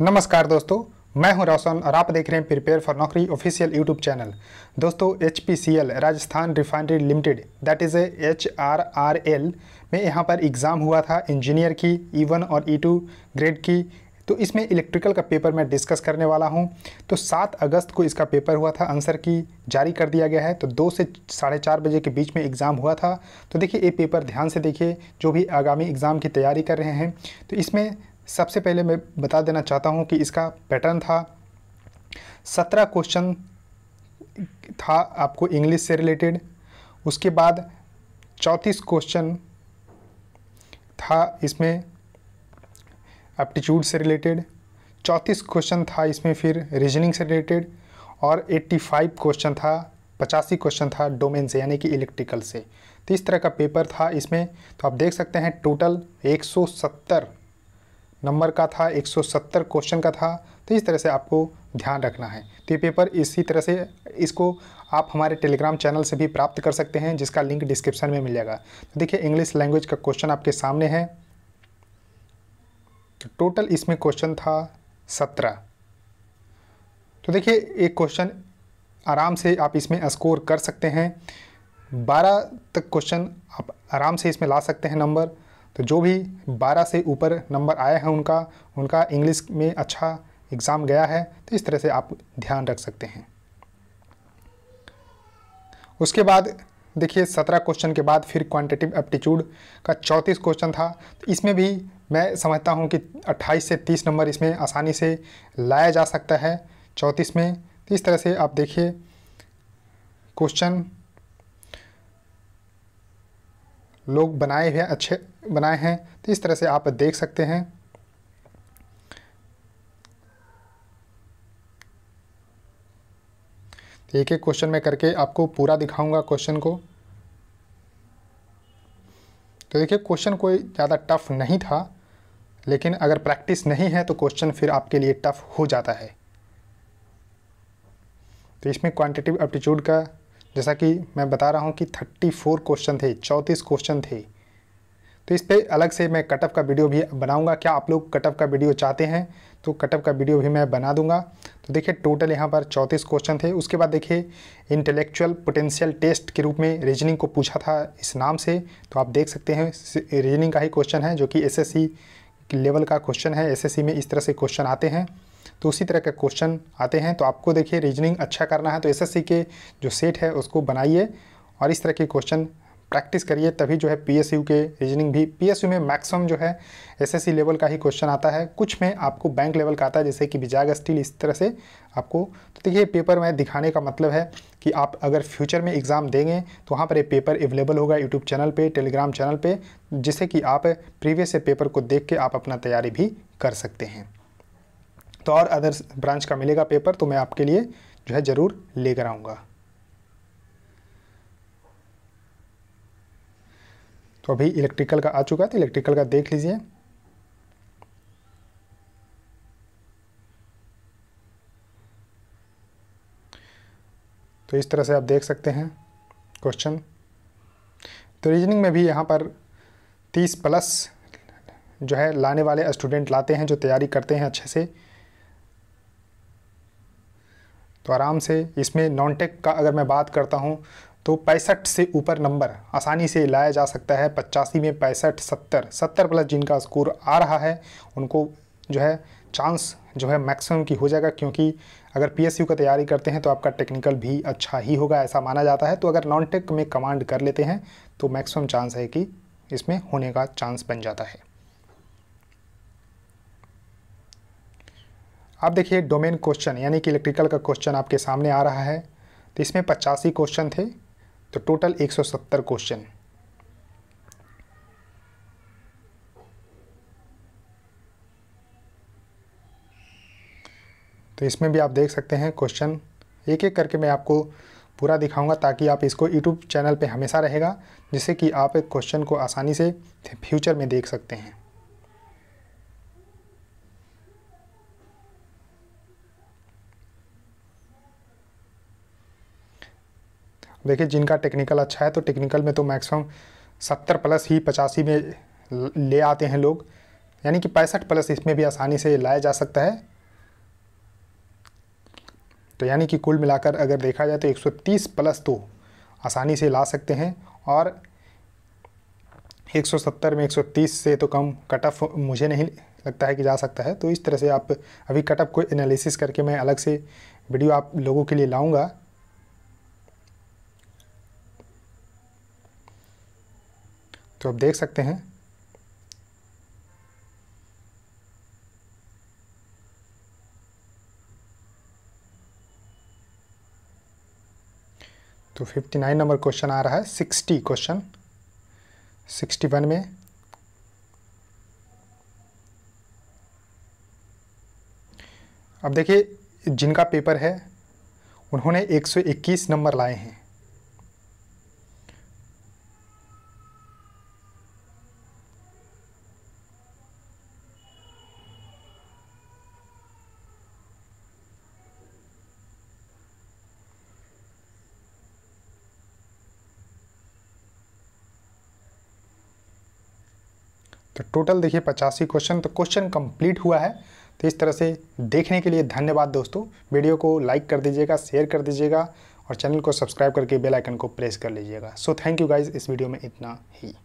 नमस्कार दोस्तों मैं हूं रोशन और आप देख रहे हैं prepare for Naukri official YouTube channel दोस्तों H Rajasthan refinery limited that is a H R R L में यहाँ पर एग्ज़ाम हुआ था इंजीनियर की ई e वन और ई टू ग्रेड की तो इसमें इलेक्ट्रिकल का पेपर मैं डिस्कस करने वाला हूं तो 7 अगस्त को इसका पेपर हुआ था आंसर की जारी कर दिया गया है तो दो से साढ़े चार बजे के बीच में एग्ज़ाम हुआ था तो देखिए ये पेपर ध्यान से देखिए जो भी आगामी एग्ज़ाम की तैयारी कर रहे हैं तो इसमें सबसे पहले मैं बता देना चाहता हूँ कि इसका पैटर्न था सत्रह क्वेश्चन था आपको इंग्लिश से रिलेटेड उसके बाद चौंतीस क्वेश्चन था इसमें एप्टीट्यूड से रिलेटेड चौंतीस क्वेश्चन था इसमें फिर रीजनिंग से रिलेटेड और 85 क्वेश्चन था पचासी क्वेश्चन था डोमेन से यानी कि इलेक्ट्रिकल से तो इस तरह का पेपर था इसमें तो आप देख सकते हैं टोटल सत्तर नंबर का था 170 क्वेश्चन का था तो इस तरह से आपको ध्यान रखना है तो ये पेपर इसी तरह से इसको आप हमारे टेलीग्राम चैनल से भी प्राप्त कर सकते हैं जिसका लिंक डिस्क्रिप्शन में मिल जाएगा तो देखिए इंग्लिश लैंग्वेज का क्वेश्चन आपके सामने है तो टोटल इसमें क्वेश्चन था सत्रह तो देखिए एक क्वेश्चन आराम से आप इसमें स्कोर कर सकते हैं बारह तक क्वेश्चन आप आराम से इसमें ला सकते हैं नंबर तो जो भी 12 से ऊपर नंबर आए हैं उनका उनका इंग्लिश में अच्छा एग्ज़ाम गया है तो इस तरह से आप ध्यान रख सकते हैं उसके बाद देखिए सत्रह क्वेश्चन के बाद फिर क्वांटिटिव एप्टीट्यूड का चौंतीस क्वेश्चन था तो इसमें भी मैं समझता हूँ कि अट्ठाईस से तीस नंबर इसमें आसानी से लाया जा सकता है चौंतीस में तो इस तरह से आप देखिए क्वेश्चन लोग बनाए हुए अच्छे बनाए हैं तो इस तरह से आप देख सकते हैं तो एक एक क्वेश्चन में करके आपको पूरा दिखाऊंगा क्वेश्चन को तो देखिए क्वेश्चन कोई ज़्यादा टफ नहीं था लेकिन अगर प्रैक्टिस नहीं है तो क्वेश्चन फिर आपके लिए टफ हो जाता है तो इसमें क्वांटिटिव एप्टीट्यूड का जैसा कि मैं बता रहा हूँ कि 34 क्वेश्चन थे 34 क्वेश्चन थे तो इस पर अलग से मैं कटअप का वीडियो भी बनाऊंगा क्या आप लोग कटअप का वीडियो चाहते हैं तो कटअप का वीडियो भी मैं बना दूंगा तो देखिए टोटल यहाँ पर चौंतीस क्वेश्चन थे उसके बाद देखिए इंटेलेक्चुअल पोटेंशियल टेस्ट के रूप में रीजनिंग को पूछा था इस नाम से तो आप देख सकते हैं रीजनिंग का ही क्वेश्चन है जो कि सी लेवल का क्वेश्चन है सी में इस तरह से क्वेश्चन आते हैं तो उसी तरह के क्वेश्चन आते हैं तो आपको देखिए रीजनिंग अच्छा करना है तो एसएससी के जो सेट है उसको बनाइए और इस तरह के क्वेश्चन प्रैक्टिस करिए तभी जो है पीएसयू के रीजनिंग भी पीएसयू में मैक्सिमम जो है एसएससी लेवल का ही क्वेश्चन आता है कुछ में आपको बैंक लेवल का आता है जैसे कि विजाग स्टील इस तरह से आपको तो देखिए पेपर में दिखाने का मतलब है कि आप अगर फ्यूचर में एग्ज़ाम देंगे तो वहाँ पर ये पेपर अवेलेबल होगा यूट्यूब चैनल पर टेलीग्राम चैनल पर जिससे कि आप प्रीवियस पेपर को देख के आप अपना तैयारी भी कर सकते हैं तो और अदर ब्रांच का मिलेगा पेपर तो मैं आपके लिए जो है ज़रूर लेकर आऊँगा तो अभी इलेक्ट्रिकल का आ चुका है तो इलेक्ट्रिकल का देख लीजिए तो इस तरह से आप देख सकते हैं क्वेश्चन तो रीजनिंग में भी यहाँ पर 30 प्लस जो है लाने वाले स्टूडेंट लाते हैं जो तैयारी करते हैं अच्छे से तो आराम से इसमें नॉन टेक का अगर मैं बात करता हूँ तो पैंसठ से ऊपर नंबर आसानी से लाया जा सकता है पचासी में पैंसठ सत्तर सत्तर प्लस जिनका स्कोर आ रहा है उनको जो है चांस जो है मैक्सिमम की हो जाएगा क्योंकि अगर पीएसयू का तैयारी करते हैं तो आपका टेक्निकल भी अच्छा ही होगा ऐसा माना जाता है तो अगर नॉन टेक में कमांड कर लेते हैं तो मैक्सिमम चांस है कि इसमें होने का चांस बन जाता है अब देखिए डोमेन क्वेश्चन यानी कि इलेक्ट्रिकल का क्वेश्चन आपके सामने आ रहा है तो इसमें पचासी क्वेश्चन थे तो टोटल 170 क्वेश्चन तो इसमें भी आप देख सकते हैं क्वेश्चन एक एक करके मैं आपको पूरा दिखाऊंगा ताकि आप इसको यूट्यूब चैनल पे हमेशा रहेगा जिससे कि आप एक क्वेश्चन को आसानी से फ्यूचर में देख सकते हैं देखिए जिनका टेक्निकल अच्छा है तो टेक्निकल में तो मैक्सिमम सत्तर प्लस ही पचासी में ले आते हैं लोग यानी कि पैंसठ प्लस इसमें भी आसानी से लाया जा सकता है तो यानी कि कुल मिलाकर अगर देखा जाए तो 130 प्लस तो आसानी से ला सकते हैं और 170 में 130 से तो कम कट ऑफ मुझे नहीं लगता है कि जा सकता है तो इस तरह से आप अभी कट ऑफ को एनालिसिस करके मैं अलग से वीडियो आप लोगों के लिए लाऊंगा तो आप देख सकते हैं तो 59 नंबर क्वेश्चन आ रहा है 60 क्वेश्चन 61 में अब देखिए जिनका पेपर है उन्होंने 121 नंबर लाए हैं तो टोटल देखिए पचासी क्वेश्चन तो क्वेश्चन कंप्लीट हुआ है तो इस तरह से देखने के लिए धन्यवाद दोस्तों वीडियो को लाइक कर दीजिएगा शेयर कर दीजिएगा और चैनल को सब्सक्राइब करके बेल आइकन को प्रेस कर लीजिएगा सो थैंक यू गाइज इस वीडियो में इतना ही